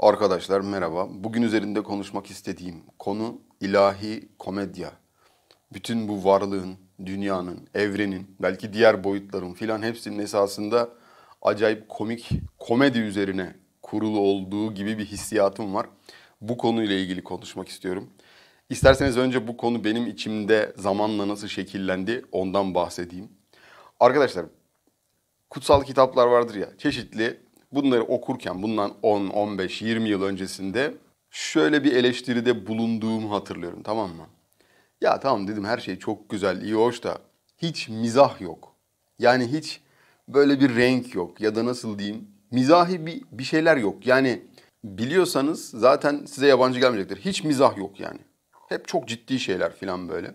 Arkadaşlar merhaba. Bugün üzerinde konuşmak istediğim konu ilahi komedya. Bütün bu varlığın, dünyanın, evrenin, belki diğer boyutların filan hepsinin esasında acayip komik komedi üzerine kurulu olduğu gibi bir hissiyatım var. Bu konuyla ilgili konuşmak istiyorum. İsterseniz önce bu konu benim içimde zamanla nasıl şekillendi ondan bahsedeyim. Arkadaşlar kutsal kitaplar vardır ya çeşitli bunları okurken bundan 10, 15, 20 yıl öncesinde şöyle bir eleştiride bulunduğumu hatırlıyorum tamam mı? Ya tamam dedim her şey çok güzel, iyi hoş da hiç mizah yok. Yani hiç böyle bir renk yok ya da nasıl diyeyim mizahi bir, bir şeyler yok. Yani biliyorsanız zaten size yabancı gelmeyecektir. Hiç mizah yok yani. Hep çok ciddi şeyler falan böyle.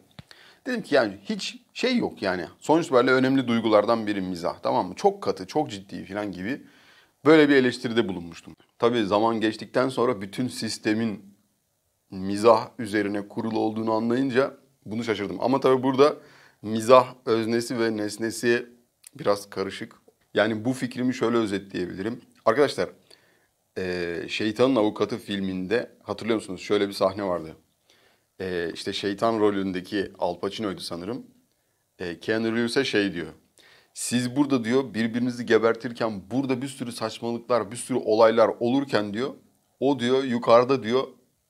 Dedim ki yani hiç şey yok yani. Sonuç böyle önemli duygulardan biri mizah tamam mı? Çok katı, çok ciddi falan gibi Böyle bir eleştiride bulunmuştum. Tabii zaman geçtikten sonra bütün sistemin mizah üzerine kurulu olduğunu anlayınca bunu şaşırdım. Ama tabii burada mizah öznesi ve nesnesi biraz karışık. Yani bu fikrimi şöyle özetleyebilirim. Arkadaşlar e, Şeytanın Avukatı filminde hatırlıyor musunuz? Şöyle bir sahne vardı. E, işte şeytan rolündeki Al Pacino'ydu sanırım. E, Keanu Reeves'e şey diyor siz burada diyor birbirinizi gebertirken burada bir sürü saçmalıklar, bir sürü olaylar olurken diyor o diyor yukarıda diyor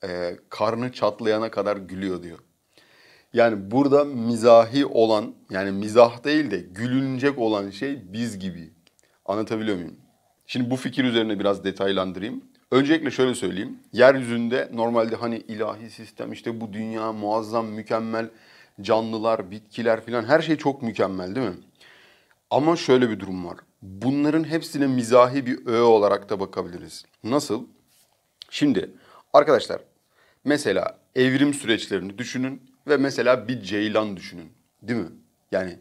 e, karnı çatlayana kadar gülüyor diyor. Yani burada mizahi olan yani mizah değil de gülünecek olan şey biz gibi. Anlatabiliyor muyum? Şimdi bu fikir üzerine biraz detaylandırayım. Öncelikle şöyle söyleyeyim. Yeryüzünde normalde hani ilahi sistem işte bu dünya muazzam, mükemmel, canlılar, bitkiler filan her şey çok mükemmel değil mi? Ama şöyle bir durum var. Bunların hepsine mizahi bir öğe olarak da bakabiliriz. Nasıl? Şimdi arkadaşlar mesela evrim süreçlerini düşünün ve mesela bir ceylan düşünün. Değil mi? Yani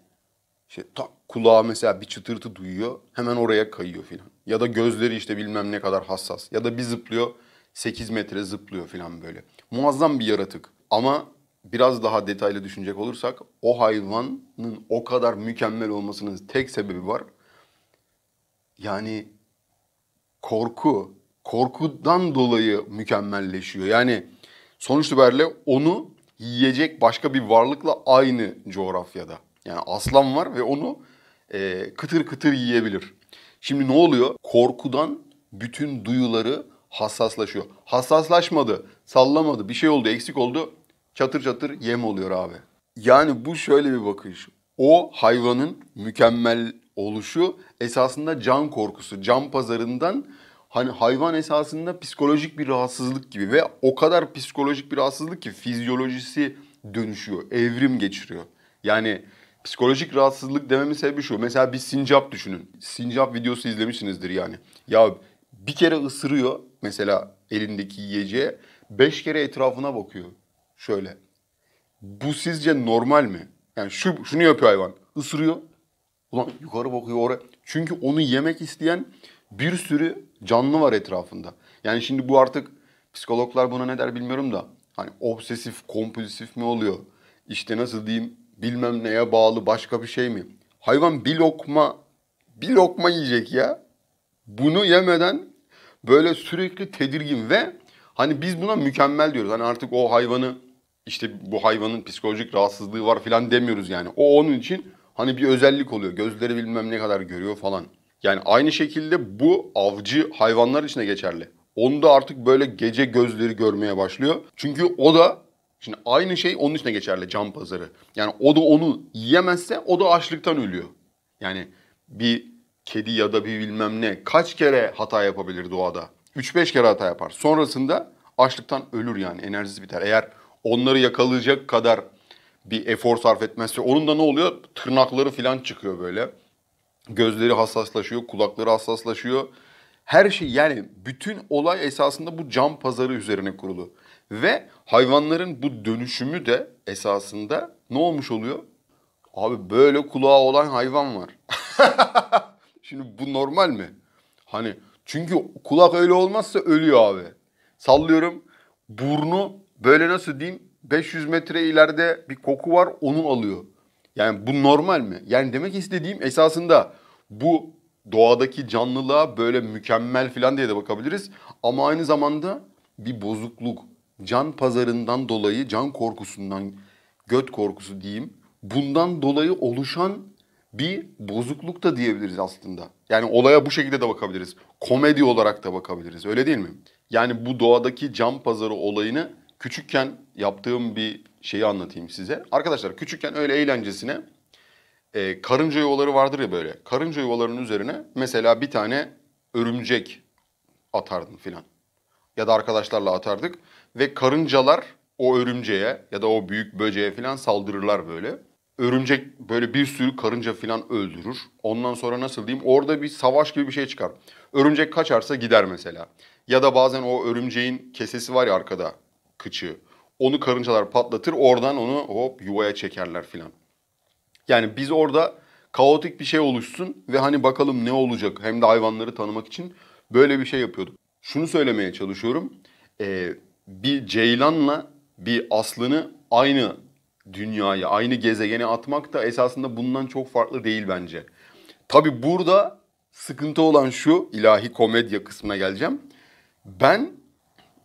işte tak kulağa mesela bir çıtırtı duyuyor hemen oraya kayıyor filan. Ya da gözleri işte bilmem ne kadar hassas. Ya da bir zıplıyor 8 metre zıplıyor filan böyle. Muazzam bir yaratık. Ama biraz daha detaylı düşünecek olursak o hayvanın o kadar mükemmel olmasının tek sebebi var. Yani korku, korkudan dolayı mükemmelleşiyor. Yani sonuç itibariyle onu yiyecek başka bir varlıkla aynı coğrafyada. Yani aslan var ve onu e, kıtır kıtır yiyebilir. Şimdi ne oluyor? Korkudan bütün duyuları hassaslaşıyor. Hassaslaşmadı, sallamadı, bir şey oldu, eksik oldu çatır çatır yem oluyor abi. Yani bu şöyle bir bakış. O hayvanın mükemmel oluşu esasında can korkusu, can pazarından hani hayvan esasında psikolojik bir rahatsızlık gibi ve o kadar psikolojik bir rahatsızlık ki fizyolojisi dönüşüyor, evrim geçiriyor. Yani psikolojik rahatsızlık dememin sebebi şu. Mesela bir sincap düşünün. Sincap videosu izlemişsinizdir yani. Ya bir kere ısırıyor mesela elindeki yiyeceğe. Beş kere etrafına bakıyor şöyle. Bu sizce normal mi? Yani şu şunu yapıyor hayvan. Isırıyor. Ulan yukarı bakıyor oraya. Çünkü onu yemek isteyen bir sürü canlı var etrafında. Yani şimdi bu artık psikologlar buna ne der bilmiyorum da. Hani obsesif, kompulsif mi oluyor? İşte nasıl diyeyim bilmem neye bağlı başka bir şey mi? Hayvan bir lokma, bir lokma yiyecek ya. Bunu yemeden böyle sürekli tedirgin ve hani biz buna mükemmel diyoruz. Hani artık o hayvanı işte bu hayvanın psikolojik rahatsızlığı var filan demiyoruz yani. O onun için hani bir özellik oluyor. Gözleri bilmem ne kadar görüyor falan. Yani aynı şekilde bu avcı hayvanlar için de geçerli. Onu da artık böyle gece gözleri görmeye başlıyor. Çünkü o da şimdi aynı şey onun için de geçerli can pazarı. Yani o da onu yiyemezse o da açlıktan ölüyor. Yani bir kedi ya da bir bilmem ne kaç kere hata yapabilir doğada? 3-5 kere hata yapar. Sonrasında açlıktan ölür yani enerjisi biter. Eğer onları yakalayacak kadar bir efor sarf etmezse onun da ne oluyor? Tırnakları falan çıkıyor böyle. Gözleri hassaslaşıyor, kulakları hassaslaşıyor. Her şey yani bütün olay esasında bu cam pazarı üzerine kurulu. Ve hayvanların bu dönüşümü de esasında ne olmuş oluyor? Abi böyle kulağı olan hayvan var. Şimdi bu normal mi? Hani çünkü kulak öyle olmazsa ölüyor abi. Sallıyorum burnu böyle nasıl diyeyim 500 metre ileride bir koku var onu alıyor. Yani bu normal mi? Yani demek istediğim esasında bu doğadaki canlılığa böyle mükemmel falan diye de bakabiliriz. Ama aynı zamanda bir bozukluk, can pazarından dolayı, can korkusundan, göt korkusu diyeyim. Bundan dolayı oluşan bir bozukluk da diyebiliriz aslında. Yani olaya bu şekilde de bakabiliriz. Komedi olarak da bakabiliriz. Öyle değil mi? Yani bu doğadaki can pazarı olayını küçükken yaptığım bir şeyi anlatayım size. Arkadaşlar küçükken öyle eğlencesine e, karınca yuvaları vardır ya böyle. Karınca yuvalarının üzerine mesela bir tane örümcek atardın filan. Ya da arkadaşlarla atardık ve karıncalar o örümceğe ya da o büyük böceğe filan saldırırlar böyle. Örümcek böyle bir sürü karınca filan öldürür. Ondan sonra nasıl diyeyim orada bir savaş gibi bir şey çıkar. Örümcek kaçarsa gider mesela. Ya da bazen o örümceğin kesesi var ya arkada kıçı. Onu karıncalar patlatır oradan onu hop yuvaya çekerler filan. Yani biz orada kaotik bir şey oluşsun ve hani bakalım ne olacak hem de hayvanları tanımak için böyle bir şey yapıyorduk. Şunu söylemeye çalışıyorum. Ee, bir ceylanla bir aslını aynı dünyaya, aynı gezegene atmak da esasında bundan çok farklı değil bence. Tabi burada sıkıntı olan şu, ilahi komedya kısmına geleceğim. Ben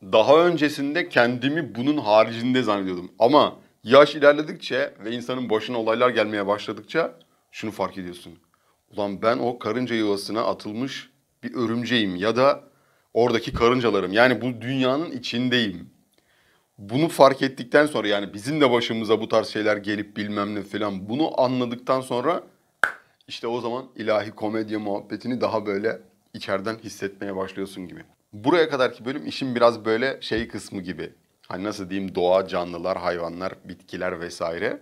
daha öncesinde kendimi bunun haricinde zannediyordum. Ama yaş ilerledikçe ve insanın başına olaylar gelmeye başladıkça şunu fark ediyorsun. Ulan ben o karınca yuvasına atılmış bir örümceğim ya da oradaki karıncalarım. Yani bu dünyanın içindeyim. Bunu fark ettikten sonra yani bizim de başımıza bu tarz şeyler gelip bilmem ne falan bunu anladıktan sonra işte o zaman ilahi komedya muhabbetini daha böyle içeriden hissetmeye başlıyorsun gibi buraya kadarki bölüm işin biraz böyle şey kısmı gibi. Hani nasıl diyeyim doğa, canlılar, hayvanlar, bitkiler vesaire.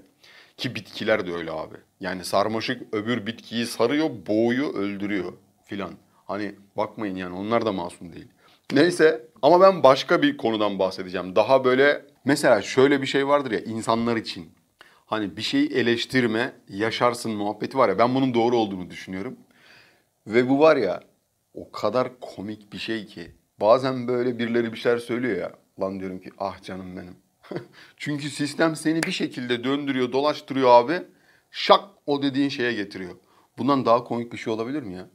Ki bitkiler de öyle abi. Yani sarmaşık öbür bitkiyi sarıyor, boğuyor, öldürüyor filan. Hani bakmayın yani onlar da masum değil. Neyse ama ben başka bir konudan bahsedeceğim. Daha böyle mesela şöyle bir şey vardır ya insanlar için. Hani bir şeyi eleştirme, yaşarsın muhabbeti var ya ben bunun doğru olduğunu düşünüyorum. Ve bu var ya o kadar komik bir şey ki. Bazen böyle birileri bir şeyler söylüyor ya. Lan diyorum ki ah canım benim. Çünkü sistem seni bir şekilde döndürüyor, dolaştırıyor abi. Şak o dediğin şeye getiriyor. Bundan daha komik bir şey olabilir mi ya?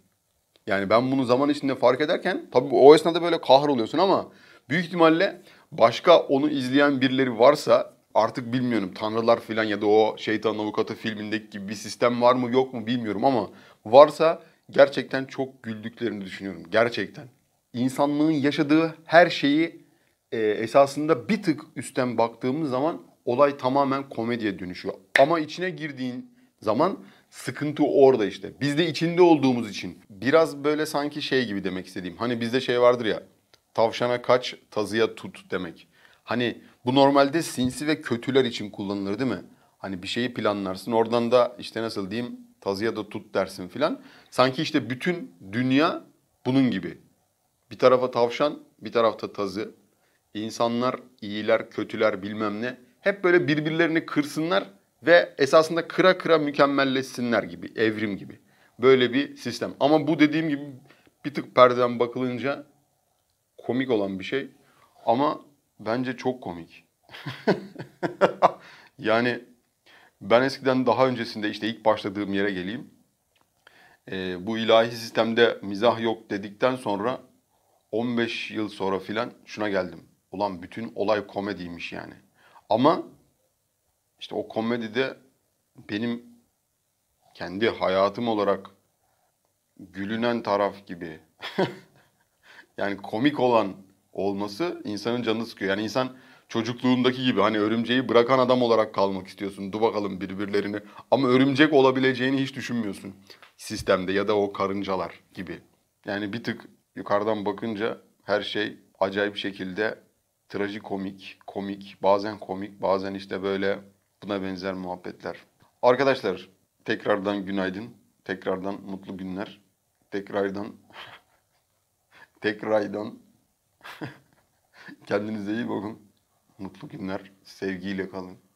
Yani ben bunu zaman içinde fark ederken tabii o esnada böyle kahroluyorsun ama büyük ihtimalle başka onu izleyen birileri varsa artık bilmiyorum tanrılar filan ya da o şeytan avukatı filmindeki gibi bir sistem var mı yok mu bilmiyorum ama varsa gerçekten çok güldüklerini düşünüyorum. Gerçekten. İnsanlığın yaşadığı her şeyi e, esasında bir tık üstten baktığımız zaman olay tamamen komediye dönüşüyor. Ama içine girdiğin zaman sıkıntı orada işte. Biz de içinde olduğumuz için biraz böyle sanki şey gibi demek istediğim. Hani bizde şey vardır ya. Tavşana kaç, tazıya tut demek. Hani bu normalde sinsi ve kötüler için kullanılır değil mi? Hani bir şeyi planlarsın. Oradan da işte nasıl diyeyim tazıya da tut dersin filan. Sanki işte bütün dünya bunun gibi. Bir tarafa tavşan, bir tarafta tazı. İnsanlar, iyiler, kötüler bilmem ne. Hep böyle birbirlerini kırsınlar ve esasında kıra kıra mükemmelleşsinler gibi, evrim gibi. Böyle bir sistem. Ama bu dediğim gibi bir tık perden bakılınca komik olan bir şey. Ama bence çok komik. yani ben eskiden daha öncesinde işte ilk başladığım yere geleyim. E, bu ilahi sistemde mizah yok dedikten sonra 15 yıl sonra filan şuna geldim. Ulan bütün olay komediymiş yani. Ama işte o komedide benim kendi hayatım olarak gülünen taraf gibi yani komik olan olması insanın canını sıkıyor. Yani insan çocukluğundaki gibi hani örümceği bırakan adam olarak kalmak istiyorsun. Dur bakalım birbirlerini. Ama örümcek olabileceğini hiç düşünmüyorsun sistemde ya da o karıncalar gibi. Yani bir tık yukarıdan bakınca her şey acayip şekilde trajikomik, komik, bazen komik, bazen işte böyle buna benzer muhabbetler. Arkadaşlar tekrardan günaydın, tekrardan mutlu günler, tekrardan tekrardan kendinize iyi bakın. Mutlu günler. Sevgiyle kalın.